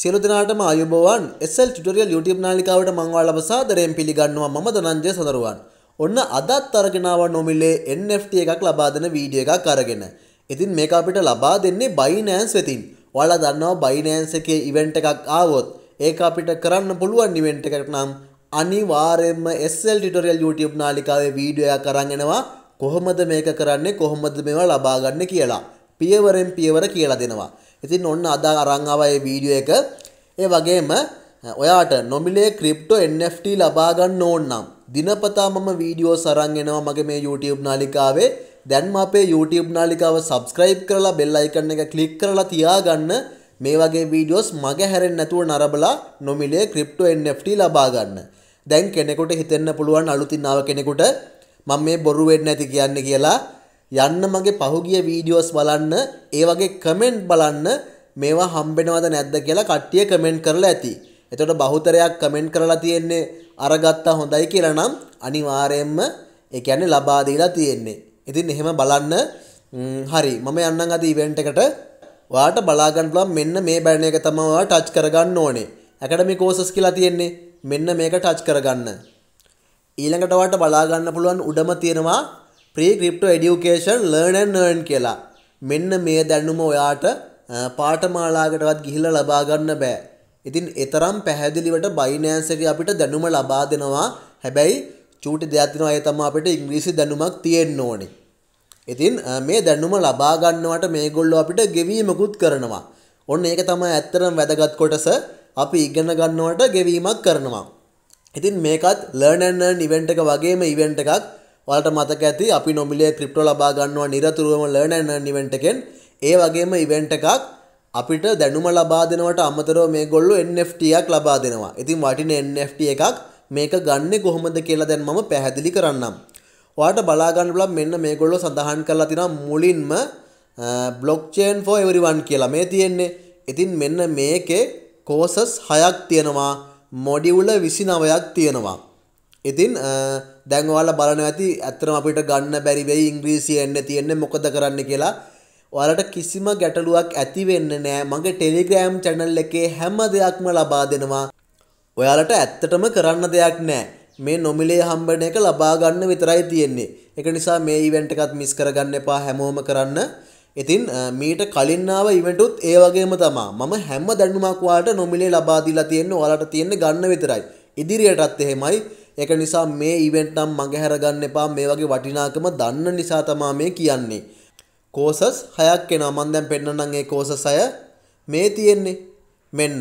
සියලු දෙනාටම ආයුබෝවන් SL ටියුටෝරියල් YouTube නාලිකාවට මම ඔයාලව සාදරයෙන් පිළිගන්නවා මම ධනංජය සඳරුවන්. ඔන්න අදත් අරගෙන ආවා නොමිලේ NFT එකක් ලබා දෙන වීඩියෝ එකක් අරගෙන. ඉතින් මේක අපිට ලබා දෙන්නේ Binance වෙතින්. ඔයාලා දන්නවා Binance එකේ ඉවෙන්ට් එකක් ආවොත් ඒක අපිට කරන්න පුළුවන් ඉවෙන්ට් එකක් නම් අනිවාර්යයෙන්ම SL ටියුටෝරියල් YouTube නාලිකාවේ වීඩියෝ එකක් අරන් එනවා. කොහොමද මේක කරන්නේ කොහොමද මේවා ලබා ගන්න කියලා. පියවරෙන් පියවර කියලා දෙනවා. ඉතින් ඔන්න අදා අරංආවය වීඩියෝ එක ඒ වගේම ඔයාට නොමිලේ ක්‍රිප්ටෝ NFT ලබා ගන්න ඕන නම් දිනපතා මම වීඩියෝ සරන් එනවා මගේ මේ YouTube නාලිකාවේ දැන්ම අපේ YouTube නාලිකාව subscribe කරලා bell icon එක click කරලා තියාගන්න මේ වගේ වීඩියෝස් මගේ හැරෙන්නේ නැතුව නරඹලා නොමිලේ ක්‍රිප්ටෝ NFT ලබා ගන්න. දැන් කෙනෙකුට හිතෙන්න පුළුවන් අලුතින් ආව කෙනෙකුට මම මේ බොරු වෙන්නේ නැති කියන්නේ කියලා යන්න මගේ පහුගිය වීඩියෝස් බලන්න ඒ වගේ කමෙන්ට් බලන්න මේවා හම්බෙනවද නැද්ද කියලා කට්ටිය කමෙන්ට් කරලා ඇති. එතකොට බහුතරයක් කමෙන්ට් කරලා තියෙන්නේ අරගත්තා හොඳයි කියලා නම් අනිවාර්යයෙන්ම ඒ කියන්නේ ලබා දීලා තියෙන්නේ. ඉතින් එහෙම බලන්න හරි මම යන්නම් අද ඉවෙන්ට් එකට ඔයාලට බලා ගන්න පුළුවන් මෙන්න මේ බැනර් එක තමයි ඔයාලා ටච් කරගන්න ඕනේ. ඇකඩමික් කෝසස් කියලා තියෙන්නේ. මෙන්න මේක ටච් කරගන්න. ඊළඟට ඔයාලට බලා ගන්න පුළුවන් උඩම තියෙනවා free crypto education learn and earn කියලා මෙන්න මේ දැනුම ඔයාට පාටමාලාකටවත් ගිහිල්ලා ලබා ගන්න බෑ. ඉතින් ඒතරම් පැහැදිලිවට බයිනෑන්ස් එකේ අපිට දැනුම ලබා දෙනවා. හැබැයි චූටි දෙයක් දෙනවා ඒ තමයි අපිට ඉංග්‍රීසි දැනුමක් තියෙන්න ඕනේ. ඉතින් මේ දැනුම ලබා ගන්නවට මේගොල්ලෝ අපිට ගෙවීමකුත් කරනවා. ඔන්න ඒක තමයි ඇත්තටම වැදගත් කොටස. අපි ඉගෙන ගන්නවට ගෙවීමක් කරනවා. ඉතින් මේකත් learn and earn event එක වගේම event එකක්. ඔයාලට මතක ඇති අපි නොමිලේ ක්‍රිප්ටෝ ලබා ගන්නවා නිරතුරුවම ලර්න් ඇන් earn ඉවෙන්ට් එකෙන් ඒ වගේම ඉවෙන්ට් එකක් අපිට දැනුම ලබා දෙනවට අමතරව මේගොල්ලෝ NFT එකක් ලබා දෙනවා. ඉතින් වටින NFT එකක් මේක ගන්නෙ කොහොමද කියලා දැන් මම පැහැදිලි කරන්නම්. ඔයාලට බලා ගන්න බලන්න මෙන්න මේගොල්ලෝ සඳහන් කරලා තියෙනවා මුලින්ම blockchain for everyone කියලා මේ තියෙන්නේ. ඉතින් මෙන්න මේකේ courses 6ක් තියෙනවා, module 29ක් තියෙනවා. ඉතින් දැන්වාල බලන ඇති ඇතරම අපිට ගන්න බැරිවෙයි ඉංග්‍රීසි එන්න තියෙන්නේ මොකද කරන්න කියලා ඔයාලට කිසිම ගැටලුවක් ඇති වෙන්න නෑ මගේ ටෙලිග්‍රෑම් channel එකේ හැම දෙයක්ම ලබා දෙනවා. ඔයාලට ඇත්තටම කරන්න දෙයක් නෑ. මේ නොමිලේ හම්බෙන එක ලබා ගන්න විතරයි තියෙන්නේ. ඒක නිසා මේ ඉවෙන්ට් එකත් මිස් කරගන්න එපා හැමෝම කරන්න. ඉතින් මීට කලින් ආව ඉවෙන්ට් උත් ඒ වගේම තමා. මම හැම දැනුමක් ඔයාලට නොමිලේ ලබා දීලා තියෙන්නේ ඔයාලට තියෙන්නේ ගන්න විතරයි. ඉදිරියටත් එහෙමයි. ඒක නිසා මේ ඉවෙන්ට් නම් මඟහැර ගන්න එපා මේ වගේ වටිනාකම දන්න නිසා තමයි මේ කියන්නේ. කෝසස් හයක් එනවා මම දැන් පෙන්නන්නම් ඒ කෝසස් අය මේ තියෙන්නේ. මෙන්න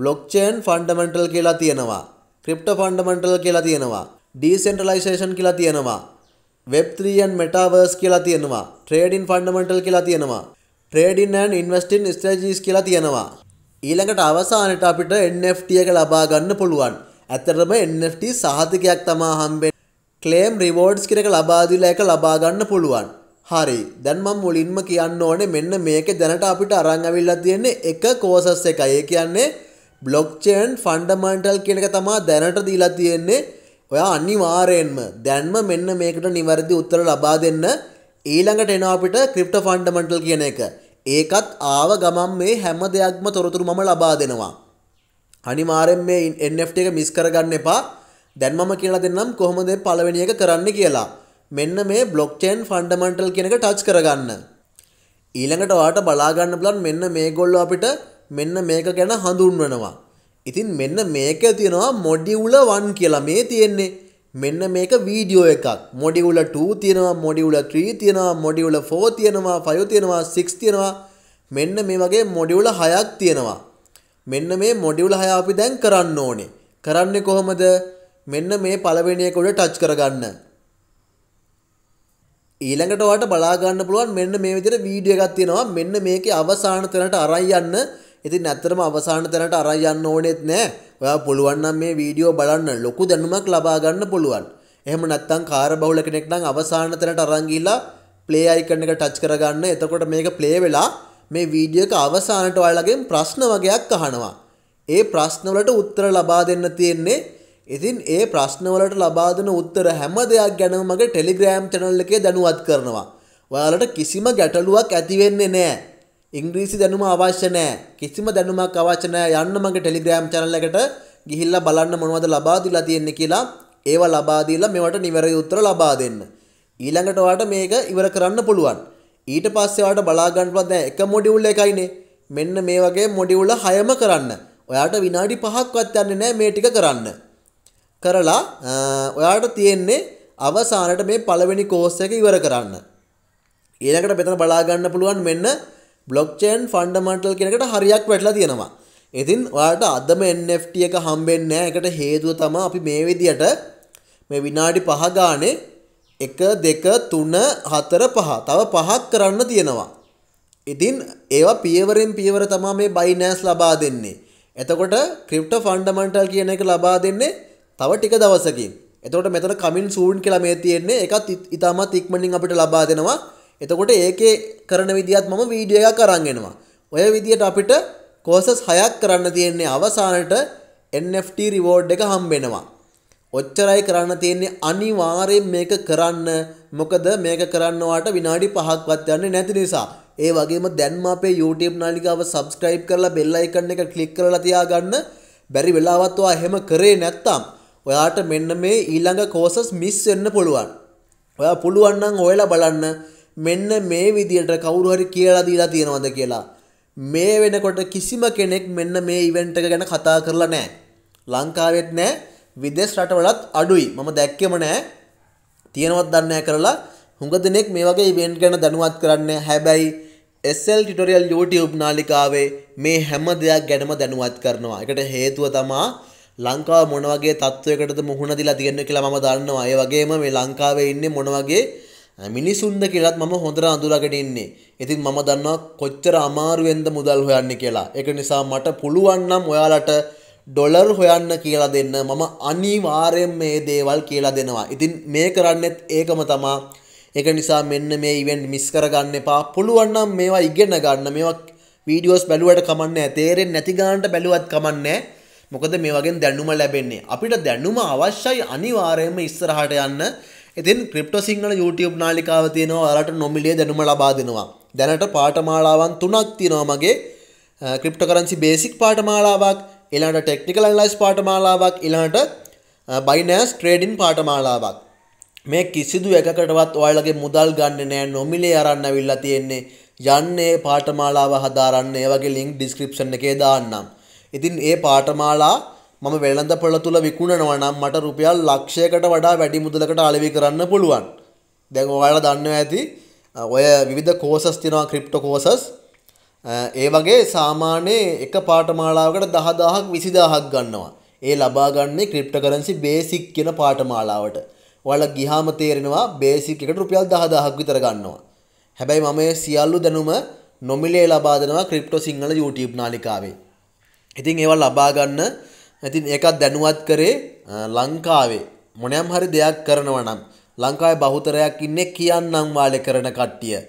බ්ලොක්්චේන් ෆන්ඩමෙන්ටල් කියලා තියෙනවා. ක්‍රිප්ටෝ ෆන්ඩමෙන්ටල් කියලා තියෙනවා. ඩීසෙන්ට්‍රලයිසේෂන් කියලා තියෙනවා. වෙබ්ත්‍රියන් මෙටාවර්ස් කියලා තියෙනවා ට්‍රේඩින් ෆන්ඩමටල් කියලා තියෙනවා ට්‍රේඩින්නන් ඉන්වස්ටින් ස්ටජීස් කියලා තියෙනවා ඊළඟට අවසානට අපිට එFT එක ලබා ගන්න පුළුවන් ඇතරම NFT සහතිකයක් තමා හම්බෙන් ක්ලේම් රිවෝඩ්ස් කරක ලබාදිල එක ලබාගන්න පුළුවන් හරි දැන්ම මුලින්ම කියන්න ඕනේ මෙන්න මේක දැනට අපිට අරංගවිල්ලා තියෙන්නේ එක කෝසස් එකයි ඒ කියන්නේ බ්ලොක්්චේන් ෆන්ඩමන්ටල් කියනක තමා දැනට දීලා තියෙන්නේ ඔයා අනිවාරයෙන්ම දැන්ම මෙන්න මේකට නිවැරදි උත්තර ලබා දෙන්න ඊළඟට එන අපිට ක්‍රිප්ට ෆන්ඩමන්ටල් කියන එක ඒකත් ආව ගමන් මේ හැම දෙයක්ම තොරතුරු මම ලබා දෙනවා අනිවාර්යෙන් මේ NFT එක මිස් කරගන්න එපා. දැන් මම කියලා දෙන්නම් කොහොමද පළවෙනි එක කරන්න කියලා. මෙන්න මේ බ්ලොක්චේන් ෆන්ඩමන්ටල් කියන එක ටච් කරගන්න. ඊළඟට ඔයාට බලා ගන්න බලන්න මෙන්න මේගොල්ලෝ අපිට මෙන්න මේක ගැන හඳුන්වනවා. ඉතින් මෙන්න මේක තියෙනවා මොඩියුල 1 කියලා මේ තියෙන්නේ. මෙන්න මේක වීඩියෝ එකක්. මොඩියුල 2 තියෙනවා, මොඩියුල 3 තියෙනවා, මොඩියුල 4 තියෙනවා, 5 තියෙනවා, 6 තියෙනවා. මෙන්න මේ වගේ මොඩියුල 6ක් තියෙනවා. මෙන්න මේ මොඩියුල් 6 අපි දැන් කරන්න ඕනේ. කරන්නේ කොහොමද? මෙන්න මේ පළවෙනි එක උඩ ටච් කරගන්න. ඊළඟට ඔයාලට බලා ගන්න පුළුවන් මෙන්න මේ විදිහට වීඩියෝ එකක් තියෙනවා. මෙන්න මේකේ අවසාන තැනට අරන් යන්න. ඉතින් ඇත්තටම අවසාන තැනට අරන් යන්න ඕනෙත් නෑ. ඔයා පුළුවන් නම් මේ වීඩියෝ බලන්න ලොකු දැනුමක් ලබා ගන්න පුළුවන්. එහෙම නැත්නම් කාර්ය බහුල කෙනෙක් නම් අවසාන තැනට අරන් ගිහිලා ප්ලේ අයිකන් එක ටච් කරගන්න. එතකොට මේක ප්ලේ වෙලා මේ වීඩියෝ එක අවසානට ඔයාලගෙන් ප්‍රශ්න වගයක් අහනවා. ඒ ප්‍රශ්නවලට උත්තර ලබා දෙන්න තියෙන්නේ. ඉතින් ඒ ප්‍රශ්නවලට ලබා දෙන උත්තර හැම දෙයක් ගැනම මගේ ටෙලිග්‍රෑම් channel එකේ දැනුවත් කරනවා. ඔයාලට කිසිම ගැටලුවක් ඇති වෙන්නේ නැහැ. ඉංග්‍රීසි දැනුම අවශ්‍ය නැහැ. කිසිම දැනුමක් අවශ්‍ය නැහැ. යන්න මගේ ටෙලිග්‍රෑම් channel එකට ගිහිල්ලා බලන්න මොනවද ලබා දීලා තියෙන්නේ කියලා. ඒවා ලබා දීලා මේවට නිවැරදි උත්තර ලබා දෙන්න. ඊළඟට ඔයාලට මේක ඉවර කරන්න පුළුවන්. ඊට පස්සේ ඔයාලට බලා ගන්න පුළුවන් දැන් එක මොඩියුල් එකයිනේ. මෙන්න මේ වගේ මොඩියුල 6ම කරන්න. ඔයාට විනාඩි 5ක්වත් යන්නේ නැහැ මේ ටික කරන්න. කරලා ඔයාට තියෙන්නේ අවසානට මේ පළවෙනි කෝස් එක ඉවර කරන්න. ඊළඟට මෙතන බලා ගන්න පුළුවන් මෙන්න බ්ලොක්චේන් ෆන්ඩමන්ටල් කියන එකට හරියක් වැටලා තියෙනවා. ඉතින් ඔයාලට අදම NFT එක හම්බෙන්නේ නැහැ. ඒකට හේතුව තමයි අපි මේ විදියට මේ විනාඩි 5 ගානේ 1 2 3 4 5 තව පහක් කරන්න තියෙනවා. ඉතින් ඒවා පියවරෙන් පියවර තමයි මේ Binance ලබා දෙන්නේ. එතකොට ක්‍රිප්ටෝ ෆන්ඩමන්ටල් කියන එක ලබා දෙන්නේ තව ටික දවසකින්. එතකොට මෙතන කමින් සූන් කියලා මේ තියෙන්නේ. ඒකත් ඉතාමත් ඉක්මනින් අපිට ලබා දෙනවා. එතකොට ඒකේ කරන විදියත් මම වීඩියෝ එකක් අරන් එනවා. ඔය විදියට අපිට කෝසස් 6ක් කරන්න තියෙන්නේ අවසානට NFT reward එක හම්බ වෙනවා. ඔච්චරයි කරන්න තියෙන්නේ අනිවාර්යෙන් මේක කරන්න මොකද මේක කරන්නවාට විනාඩි 5ක්වත් යන්නේ නැති නිසා ඒ වගේම දැන්ම අපේ YouTube නාලිකාව subscribe කරලා bell icon එක click කරලා තියාගන්න බැරි වෙලාවත් ඔයා එහෙම කරේ නැත්තම් ඔයාට මෙන්න මේ ඊළඟ courses miss වෙන්න පුළුවන්. ඔයා පුළුවන් නම් ඔයලා බලන්න මෙන්න මේ විදියට කවුරු හරි කියලා දීලා තියෙනවද කියලා. මේ වෙනකොට කිසිම කෙනෙක් මෙන්න මේ ඉවෙන්ට් එක ගැන කතා කරලා නැහැ. ලංකාවෙත් නැහැ. විදේශ රටවලත් අඩුයි මම දැක්කෙම නෑ තියෙනවත් දන්නෑ කරලා හුඟ දෙනෙක් මේ වගේ ඉවෙන්ට් ගැන දැනුවත් කරන්න හැබැයි SL ටිටොරියල් YouTube නාලිකාවේ මේ හැම දෙයක් ගැනම දැනුවත් කරනවා. ඒකට හේතුව තමා ලංකාව මොන වගේ තත්වයකටද මුහුණ දීලා තියෙන්නේ කියලා මම දන්නවා. ඒ වගේම මේ ලංකාවේ ඉන්නේ මොන වගේ මිනිසුන්ද කියලත් මම හොඳට අඳුරගෙන ඉන්නේ. ඉතින් මම දන්නවා කොච්චර අමාරුවෙන්ද මුදල් හොයන්නේ කියලා. ඒක නිසා මට පුළුවන් නම් ඔයාලට ඩොලර් හොයන්න කියලා දෙන්න මම අනිවාර්යෙන් මේ දේවල් කියලා දෙනවා. ඉතින් මේ කරන්නෙත් ඒකම තමා. ඒක නිසා මෙන්න මේ ඉවෙන්ට් මිස් කරගන්න එපා. පුළුවන් නම් මේවා ඉගෙන ගන්න. මේවා වීඩියෝස් බැලුවට කමන්නේ නැහැ. තේරෙන්නේ නැති ගානට බැලුවත් කමන්නේ මොකද මේ වගේ දැනුම ලැබෙන්නේ. අපිට දැනුම අවශ්‍යයි අනිවාර්යයෙන්ම ඉස්සරහට යන්න. ඉතින් ක්‍රිප්ටෝ සිංහල YouTube නාලිකාව තියෙනවා ඔයාලට නොමිලිය දැනුම ලබා දෙනවා. දැනට පාඨමාලාවන් තුනක් තියෙනවා මගේ ක්‍රිප්ටෝකරන්සි බේසික් පාඨමාලාවක් ඊළඟට ටෙක්නිකල් ඇනලයිස් පාඨමාලාවක් ඊළඟට බයිනෑස් ට්‍රේඩින් පාඨමාලාවක් මේ කිසිදු එකකටවත් ඔයාලගේ මුදල් ගන්න නෑ නොමිලේ අරන් ඇවිල්ලා තියෙන්නේ යන්නේ පාඨමාලාව හදාරන්න ඒ වගේ ලින්ක් ඩිස්ක්‍රිප්ෂන් එකේ දාන්නම්. ඉතින් ඒ පාඨමාලා මම වෙළඳ පොළ තුල විකුණනවා නම් මට රුපියල් ලක්ෂයකට වඩා වැඩි මුදලකට අලෙවි කරන්න පුළුවන්. දැන් ඔයාලා දන්නවා ඇති ඔය විවිධ කෝසස් තියෙනවා ක්‍රිප්ටෝ කෝසස් ඒ වගේ සාමාන්‍ය එක පාඨමාලාවකට 10000ක් 20000ක් ගන්නවා. ඒ ලබාගන්නේ ක්‍රිප්ටෝකරන්සි බේසික් කියන පාඨමාලාවට. ඔයාලා ගිහාම තේරෙනවා බේසික් එකට රුපියල් 10000ක් විතර ගන්නවා. හැබැයි මම මේ සියලු දැනුම නොමිලේ ලබා දෙනවා ක්‍රිප්ටෝ සිංහල YouTube නාලිකාවේ. ඉතින් ඒවා ලබා ගන්න ඉතින් ඒකත් දැනුවත් කරේ ලංකාවේ මොනෑම් හරි දෙයක් කරනවා නම් ලංකාවේ බහුතරයක් ඉන්නේ කියන්නම් වාලේ කරන කට්ටිය.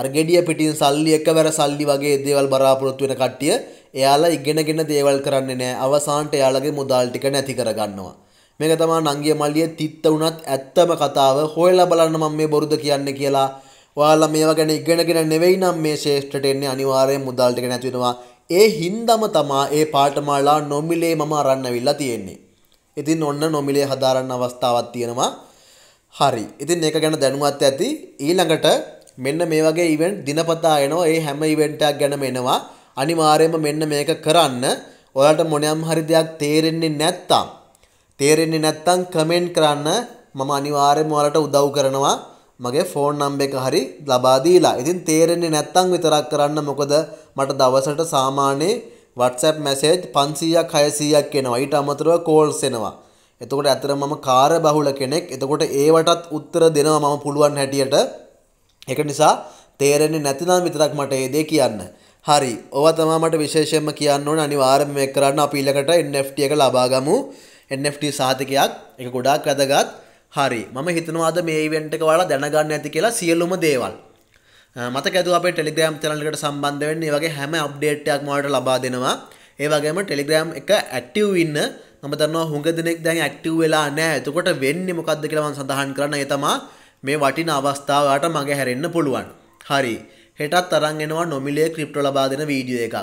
අර ගෙඩිය පිටින් සල්ලි එකවර සල්ලි වගේ දේවල් බලාපොරොත්තු වෙන කට්ටිය එයාලා ඉගෙනගෙන දේවල් කරන්නේ නැහැ. අවසානට එයාලගේ මුදල් ටික නැති කරගන්නවා. මේක තමයි නංගිය මල්ලියේ තිත්ත උනත් ඇත්තම කතාව. හොයලා බලන්න මම මේ බොරුද කියන්නේ කියලා. ඔයාලා මේවා ගැන ඉගෙනගෙන නෙවෙයි නම් මේ ශේෂ්ත්‍රට එන්නේ අනිවාර්යයෙන් මුදල් ටික නැති වෙනවා. ඒ හින්දම තමා ඒ පාඨමාලා නොමිලේ මම අරන් අවිල්ලා තියෙන්නේ. ඉතින් ඔන්න නොමිලේ හදාරන්න අවස්ථාවක් තියෙනවා. හරි. ඉතින් ඒක ගැන දැනුවත් ඇති. ඊළඟට මෙන්න මේ වගේ ඉවෙන්ට් දිනපතා එනවා. ඒ හැම ඉවෙන්ට් එකක් ගැනම එනවා. අනිවාර්යයෙන්ම මෙන්න මේක කරන්න. ඔයාලට මොනියම් හරි දෙයක් තේරෙන්නේ නැත්තම් තේරෙන්නේ නැත්තම් කමෙන්ට් කරන්න මම අනිවාර්යයෙන්ම ඔයාලට උදව් කරනවා. මගේ ෆෝන් නම්බ එක හරි ලබා දීලා. ඉතින් තේරෙන්නේ නැත්තම් විතරක් කරන්න මොකද මට දවසට සාමාන්‍ය WhatsApp message 500ක් 600ක් එනවා. ඊට අමතරව calls එනවා. එතකොට ඇත්තටම මම කාර්ය බහුල කෙනෙක්. එතකොට ඒවටත් උත්තර දෙනවා මම පුළුවන් හැටියට. ඒක නිසා තේරෙන්නේ නැතිනම් විතරක් මට ඒ දේ කියන්න. හරි. ඕවා තමයි මට විශේෂයෙන්ම කියන්න ඕන අනිවාර්යයෙන්ම මේක කරන්න අපි ඊළඟට NFT එක ලබා ගමු. NFT සාධකයක්. ඒක ගොඩාක් වැදගත්. හරි. මම හිතනවා අද මේ ඉවෙන්ට් එක ඔයාලා දැනගන්න ඇති කියලා සියලුම දේවල්. මතක ඇතුව අපේ ටෙලිග්‍රෑම් channel එකට සම්බන්ධ වෙන්න. ඒ වගේ හැම අප්ඩේට් එකක්ම ඔයාලට ලබා දෙනවා. ඒ වගේම ටෙලිග්‍රෑම් එක ඇක්ටිව් ඉන්න මම දන්නවා හුඟ දෙනෙක් දැන් ඇක්ටිව් වෙලා නැහැ. එතකොට වෙන්නේ මොකද්ද කියලා මම සඳහන් කරන්න. ඒ තමයි මේ වටින අවස්ථාවට මගේ හැරෙන්න පුළුවන්. හරි. හෙටත් අරන් එනවා නොමිලේ ක්‍රිප්ටෝ ලබා දෙන වීඩියෝ එකක්.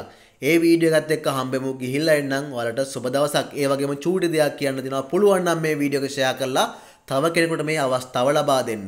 ඒ වීඩියෝ එකත් එක්ක හම්බෙමු ගිහිල්ලා එන්නම්. ඔයාලට සුබ දවසක්. ඒ වගේම චූටි දෙයක් කියන්න දෙනවා. පුළුවන් නම් මේ වීඩියෝ එක ෂෙයා කරලා තව කෙනෙකුට මේ අවස්ථාව ලබා දෙන්න.